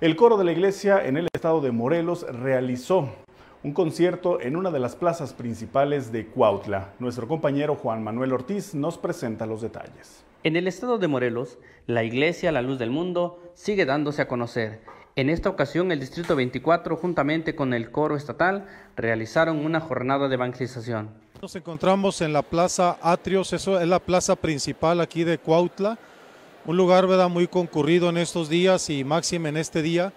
El coro de la iglesia en el estado de Morelos realizó un concierto en una de las plazas principales de Cuautla. Nuestro compañero Juan Manuel Ortiz nos presenta los detalles. En el estado de Morelos, la iglesia La Luz del Mundo sigue dándose a conocer. En esta ocasión, el Distrito 24, juntamente con el coro estatal, realizaron una jornada de evangelización. Nos encontramos en la Plaza Atrios, eso es la plaza principal aquí de Cuautla, un lugar ¿verdad? muy concurrido en estos días y máximo en este día.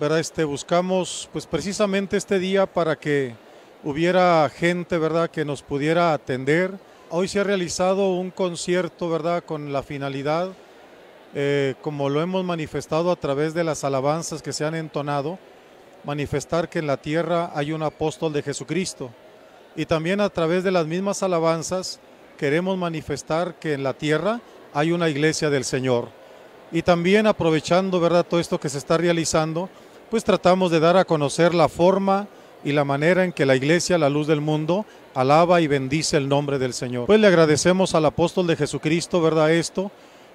¿verdad? Este, buscamos pues precisamente este día para que hubiera gente ¿verdad? que nos pudiera atender. Hoy se ha realizado un concierto ¿verdad? con la finalidad, eh, como lo hemos manifestado a través de las alabanzas que se han entonado, manifestar que en la tierra hay un apóstol de Jesucristo. Y también a través de las mismas alabanzas queremos manifestar que en la tierra hay una iglesia del Señor. Y también aprovechando, ¿verdad?, todo esto que se está realizando, pues tratamos de dar a conocer la forma y la manera en que la iglesia, la luz del mundo, alaba y bendice el nombre del Señor. Pues le agradecemos al apóstol de Jesucristo, ¿verdad?, esto.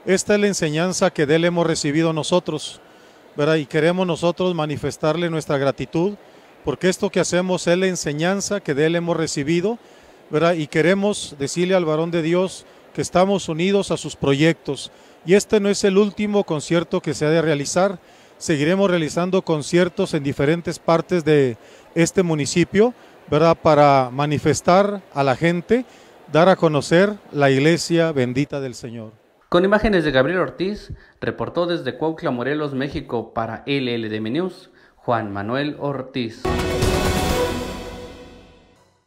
Esta es la enseñanza que de él hemos recibido nosotros, ¿verdad? Y queremos nosotros manifestarle nuestra gratitud, porque esto que hacemos es la enseñanza que de él hemos recibido, ¿verdad? Y queremos decirle al varón de Dios, que estamos unidos a sus proyectos y este no es el último concierto que se ha de realizar. Seguiremos realizando conciertos en diferentes partes de este municipio, ¿verdad? Para manifestar a la gente, dar a conocer la iglesia bendita del Señor. Con imágenes de Gabriel Ortiz, reportó desde Cuautla, Morelos, México para LLDM News, Juan Manuel Ortiz.